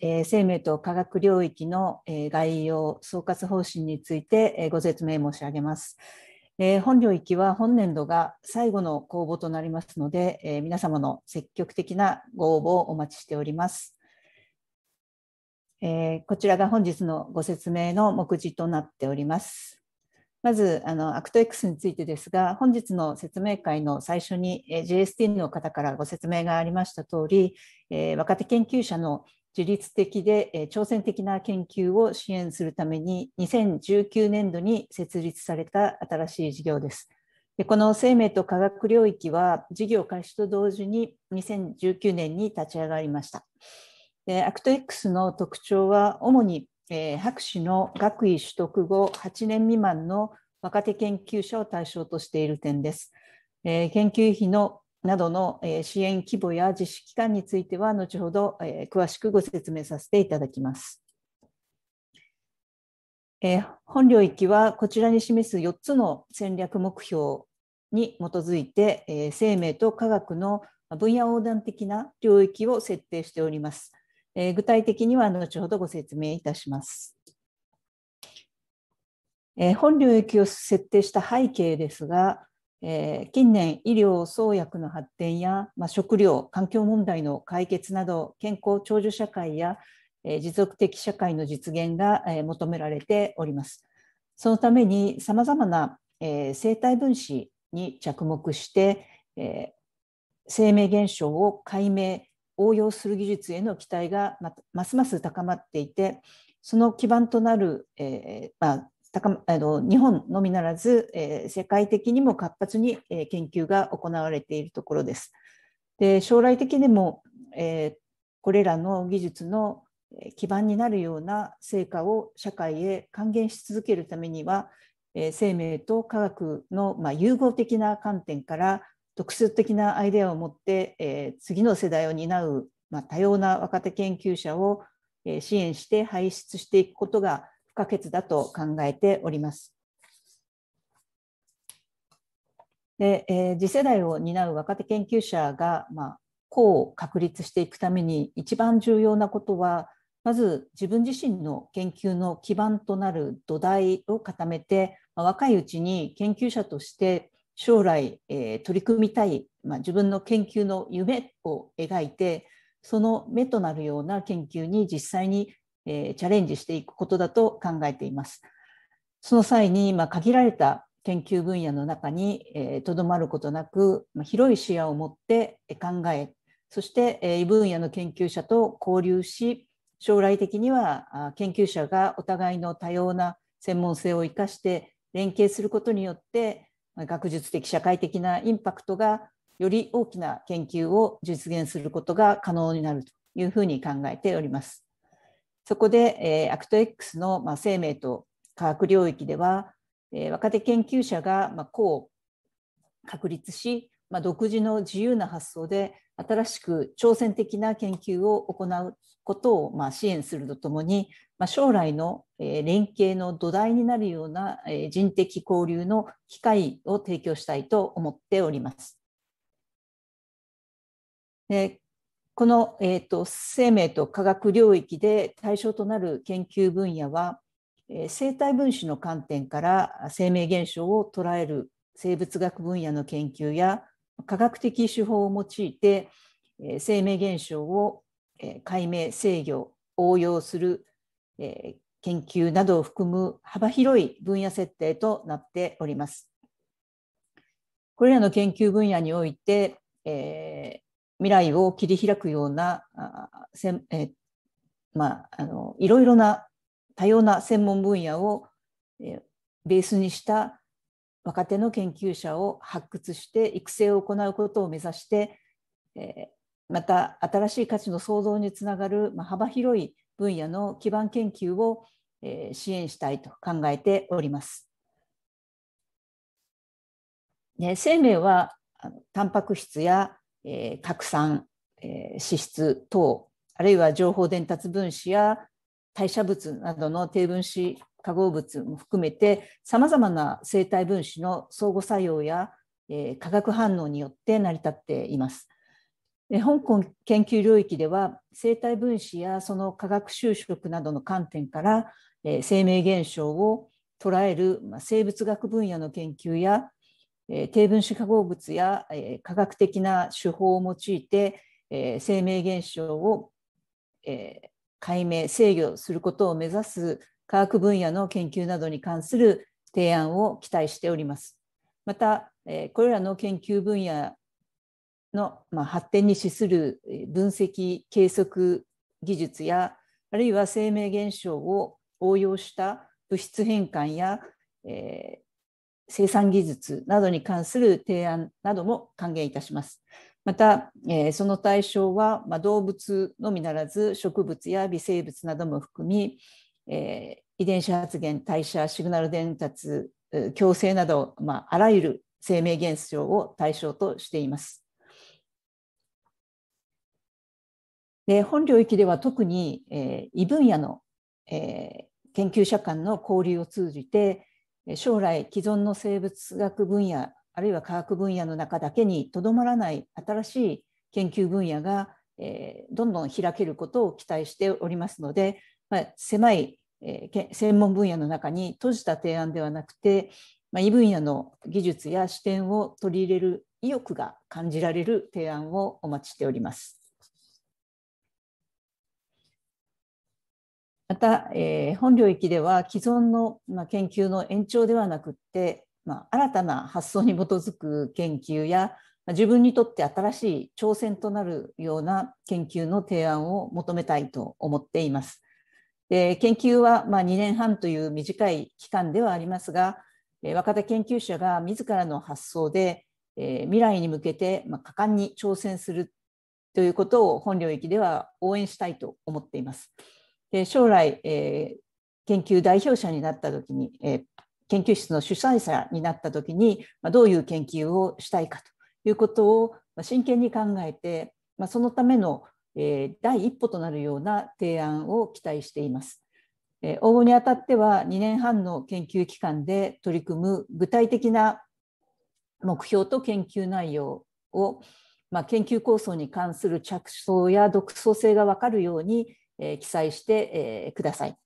えー、生命と科学領域の、えー、概要、総括方針について、えー、ご説明申し上げます。えー、本領域は本年度が最後の公募となりますので、えー、皆様の積極的なご応募をお待ちしております。えー、こちらが本日のご説明の目次となっております。まずあの、アクト X についてですが、本日の説明会の最初に、えー、JST の方からご説明がありました通り、えー、若手研究者の自律的で挑戦的な研究を支援するために2019年度に設立された新しい事業です。この生命と科学領域は事業開始と同時に2019年に立ち上がりました。アクト X の特徴は主に博士の学位取得後8年未満の若手研究者を対象としている点です。研究費のなどの支援規模や実施期間については後ほど詳しくご説明させていただきます。本領域はこちらに示す4つの戦略目標に基づいて生命と科学の分野横断的な領域を設定しております。具体的には後ほどご説明いたします。本領域を設定した背景ですが、えー、近年医療創薬の発展や、まあ、食料環境問題の解決など健康長寿社会や、えー、持続的社会の実現が、えー、求められておりますそのためにさまざまな、えー、生体分子に着目して、えー、生命現象を解明応用する技術への期待がますます高まっていてその基盤となる、えーまあ、高あの日本のみならず、えー、世界的にも活発に、えー、研究が行われているところです。で将来的にも、えー、これらの技術の基盤になるような成果を社会へ還元し続けるためには、えー、生命と科学の、まあ、融合的な観点から特殊的なアイデアを持って、えー、次の世代を担う、まあ、多様な若手研究者を、えー、支援して輩出していくことが可欠だと考えております。で、えー、次世代を担う若手研究者が、まあ、個を確立していくために一番重要なことはまず自分自身の研究の基盤となる土台を固めて、まあ、若いうちに研究者として将来、えー、取り組みたい、まあ、自分の研究の夢を描いてその目となるような研究に実際にえー、チャレンジしていくことだと考えています。その際に、まあ、限られた研究分野の中にとど、えー、まることなく、まあ、広い視野を持って考えそして異分野の研究者と交流し将来的には研究者がお互いの多様な専門性を生かして連携することによって学術的社会的なインパクトがより大きな研究を実現することが可能になるというふうに考えております。そこで、えー、アクト X の、まあ、生命と科学領域では、えー、若手研究者が、まあ、こう確立し、まあ、独自の自由な発想で新しく挑戦的な研究を行うことを、まあ、支援するとともに、まあ、将来の、えー、連携の土台になるような、えー、人的交流の機会を提供したいと思っております。でこの、えーと、生命と科学領域で対象となる研究分野は、え生体分子の観点から生命現象を捉える生物学分野の研究や科学的手法を用いて、え生命現象を、え解明制御応用する、え研究などを含む幅広い分野設定となっております。これらの研究分野において、え未来を切り開くようなあせん、えまあ、あのいろいろな多様な専門分野を、えベースにした若手の研究者を発掘して育成を行うことを目指して、えまた新しい価値の創造につながる、ま幅広い分野の基盤研究を、え支援したいと考えております。ね、生命はあのタンパク質やえー、拡散、えー、脂質等あるいは情報伝達分子や代謝物などの低分子化合物も含めてさまざまな生体分子の相互作用や、えー、化学反応によって成り立っています。香港研究領域では生体分子やその化学修飾などの観点から生命現象を捉える生物学分野の研究や低分子化合物や、科学的な手法を用いて、生命現象を、解明制御することを目指す科学分野の研究などに関する提案を期待しております。また、これらの研究分野の、発展に資する分析計測技術やあるいは生命現象を応用した物質変換や、え生産技術などに関する提案なども歓迎いたします。また、えー、その対象は、まあ、動物のみならず植物や微生物なども含み、えー、遺伝子発現、代謝、シグナル伝達、共生など、まあ、あらゆる生命現象を対象としています。で本領域では特に、えー、異分野の、えー、研究者間の交流を通じて将来既存の生物学分野あるいは科学分野の中だけにとどまらない新しい研究分野が、えどんどん開けることを期待しておりますので、まあ、狭い、え専門分野の中に閉じた提案ではなくて、まあ、異分野の技術や視点を取り入れる意欲が感じられる提案をお待ちしております。また、えー、本領域では既存の、まあ、研究の延長ではなくって、まあ、新たな発想に基づく研究や、まあ、自分にとって新しい挑戦となるような研究の提案を求めたいと思っています。で研究は、まあ、2年半という短い期間ではありますが、えー、若手研究者が自らの発想で、えー、未来に向けて、まあ、果敢に挑戦するということを本領域では応援したいと思っています。で将来、えー、研究代表者になった時に、えー、研究室の主催者になった時に、まあ、どういう研究をしたいかということを、真剣に考えて、まあ、そのための、えー、第一歩となるような提案を期待しています。えー、応募にあたっては2年半の研究期間で取り組む具体的な目標と研究内容を、まあ、研究構想に関する着想や独創性が分かるようにえ記載して、えください。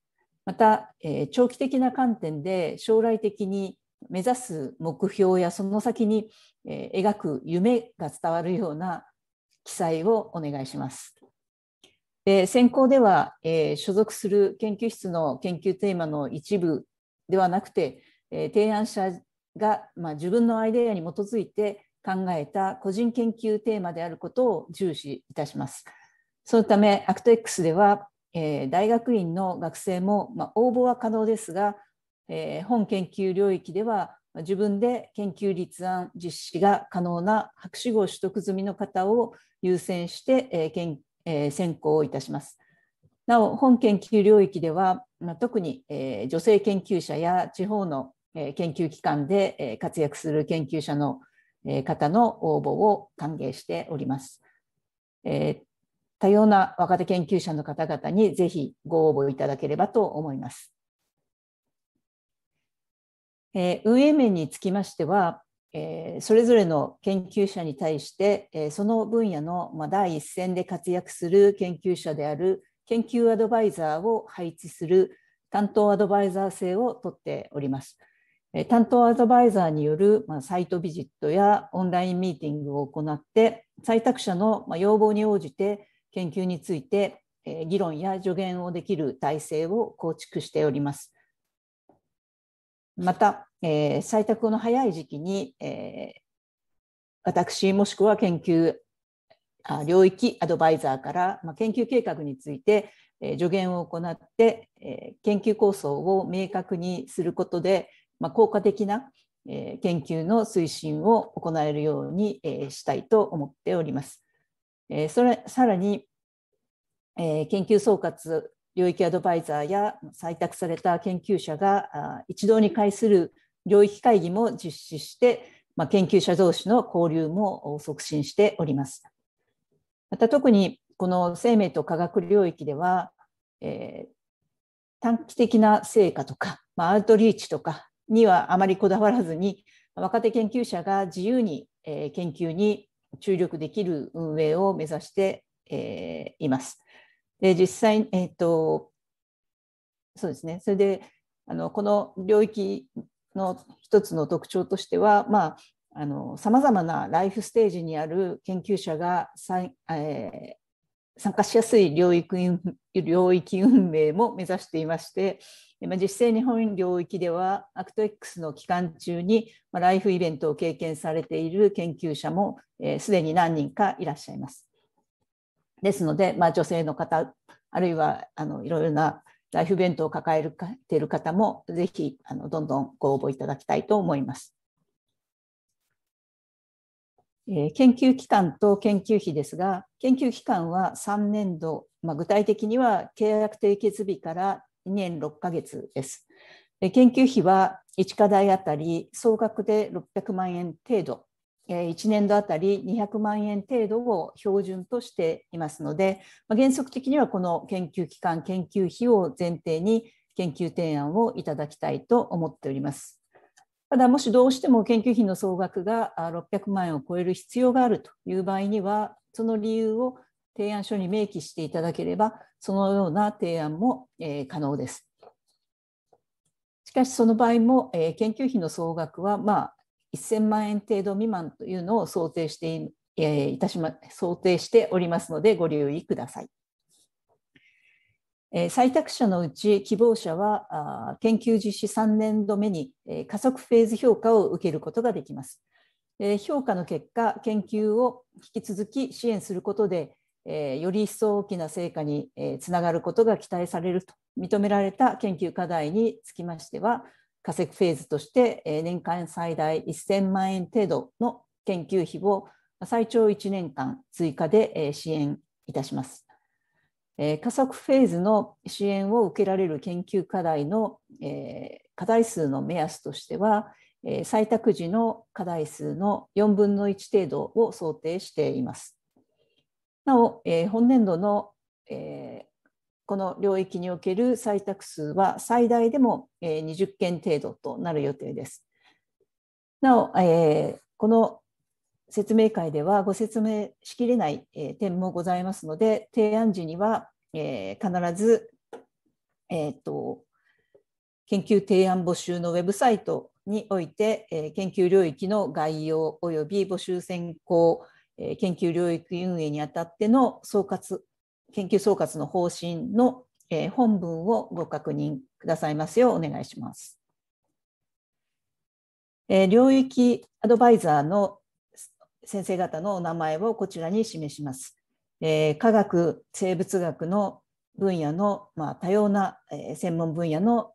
また、え長期的な観点で将来的に目指す目標やその先に、え描く夢が伝わるような記載をお願いします。で選考では、え所属する研究室の研究テーマの一部ではなくて、え提案者が、ま自分のアイデアに基づいて考えた個人研究テーマであることを重視いたします。そのため、アクト X では、えー、大学院の学生も、まあ、応募は可能ですが、えー、本研究領域では、自分で研究立案実施が可能な博士号取得済みの方を優先して、えー研えー、選考をいたします。なお、本研究領域では、まあ、特に、えー、女性研究者や地方の、えー、研究機関で、えー、活躍する研究者の、えー、方の応募を歓迎しております。えー、多様な若手研究者の方々にぜひご応募いただければと思います。えー、運営面につきましては、えー、それぞれの研究者に対して、えー、その分野の、まあ、第一線で活躍する研究者である研究アドバイザーを配置する担当アドバイザー制をとっております。えー、担当アドバイザーによる、まあ、サイトビジットやオンラインミーティングを行って採択者の、まあ、要望に応じて研究について議論や助言をできる体制を構築しております。また、えー、採択の早い時期に、えー、私もしくは研究あ領域アドバイザーから、まあ、研究計画について、えー、助言を行って、えー、研究構想を明確にすることで、まあ、効果的な、えー、研究の推進を行えるように、えー、したいと思っております。えー、それさらに、えー、研究総括領域アドバイザーや採択された研究者が一堂に会する領域会議も実施して、まあ、研究者同士の交流も促進しております。また特にこの生命と科学領域では、えー、短期的な成果とか、まあ、アウトリーチとかにはあまりこだわらずに若手研究者が自由に研究に注力できる運営を目指して、います。で実際、えーと、そうですね、それであのこの領域の一つの特徴としては、まあ、さまざまなライフステージにある研究者が、えー、参加しやすい領域領域運営も目指していまして、実際日本領域では ACTX の期間中に、まあ、ライフイベントを経験されている研究者もすで、に何人かいらっしゃいます。ですので、まあ、女性の方あるいはあのいろいろなライフイベントを抱えるている方もぜひあのどんどんご応募いただきたいと思います。え研究期間と研究費ですが研究期間は3年度、まあ、具体的には契約締結日から2年6ヶ月です。研究費は1課題あたり総額で600万円程度、1年度あたり200万円程度を標準としていますので、原則的にはこの研究期間、研究費を前提に研究提案をいただきたいと思っております。ただ、もしどうしても研究費の総額が600万円を超える必要があるという場合には、その理由を提案書に明記していただければ、そのような提案も、えー、可能です。しかし、その場合も、えー、研究費の総額は、まあ、1000万円程度未満というのを想定してい,、えいたしま想定しておりますので、ご留意ください。えー、採択者のうち希望者は研究実施3年度目に、えー、加速フェーズ評価を受けることができます。え評価の結果、研究を引き続き支援することで、えー、より一層大きな成果に、えー、つながることが期待されると認められた研究課題につきましては化石フェーズとして、えー、年間最大1000万円程度の研究費を最長1年間追加で、えー、支援いたします。えー、加速フェーズの支援を受けられる研究課題の、えー、課題数の目安としては、えー、採択時の課題数の4分の1程度を想定しています。なお、えー、本年度の、えー、この領域における採択数は最大でも、えー、20件程度となる予定です。なお、えー、この説明会ではご説明しきれない、えー、点もございますので、提案時には、えー、必ず、えーと、研究提案募集のウェブサイトにおいて、えー、研究領域の概要及び募集選考研究領域運営にあたっての総括研究総括の方針の本文をご確認くださいますようお願いします。領域アドバイザーの先生方のお名前をこちらに示します。科学、生物学の分野の、ま多様な専門分野の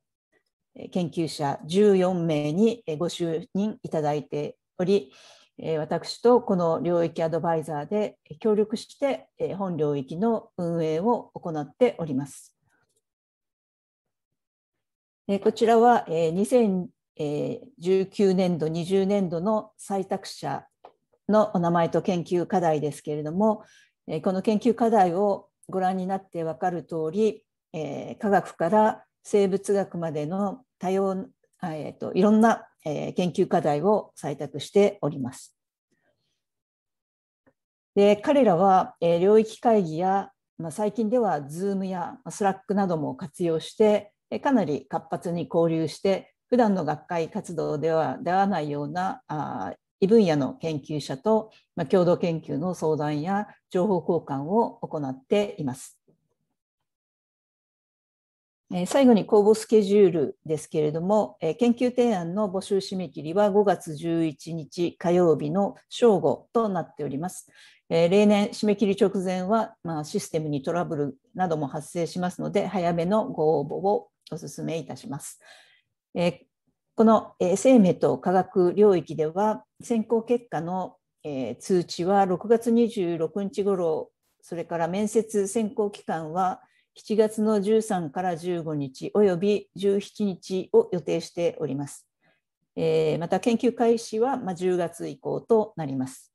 研究者14名にご就任いただいており、私とこの領域アドバイザーで協力して本領域の運営を行っております。こちらは2019年度、20年度の採択者のお名前と研究課題ですけれども、この研究課題をご覧になって分かるとおり、科学から生物学までの多様、えー、といろんなえ研究課題を採択しております。で彼らは、え領域会議や、まあ、最近では Zoom や Slack なども活用して、えかなり活発に交流して普段の学会活動では出会わないようなあ異分野の研究者と、まあ、共同研究の相談や情報交換を行っています。最後に公募スケジュールですけれども、研究提案の募集締め切りは5月11日火曜日の正午となっております。例年、締め切り直前は、まあ、システムにトラブルなども発生しますので、早めのご応募をお勧めいたします。この生命と科学領域では、選考結果の通知は6月26日頃、それから面接選考期間は7月の13から15日および17日を予定しております。えー、また研究開始は10月以降となります。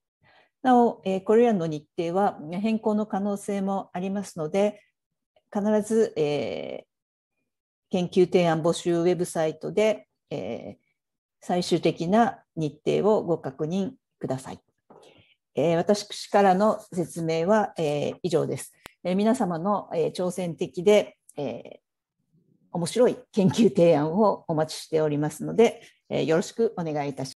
なお、えー、これらの日程は変更の可能性もありますので、必ず、えー、研究提案募集ウェブサイトで、え最終的な日程をご確認ください。え私からの説明は、え以上です。え皆様の、え挑戦的で、え面白い研究提案をお待ちしておりますので、えよろしくお願いいたします。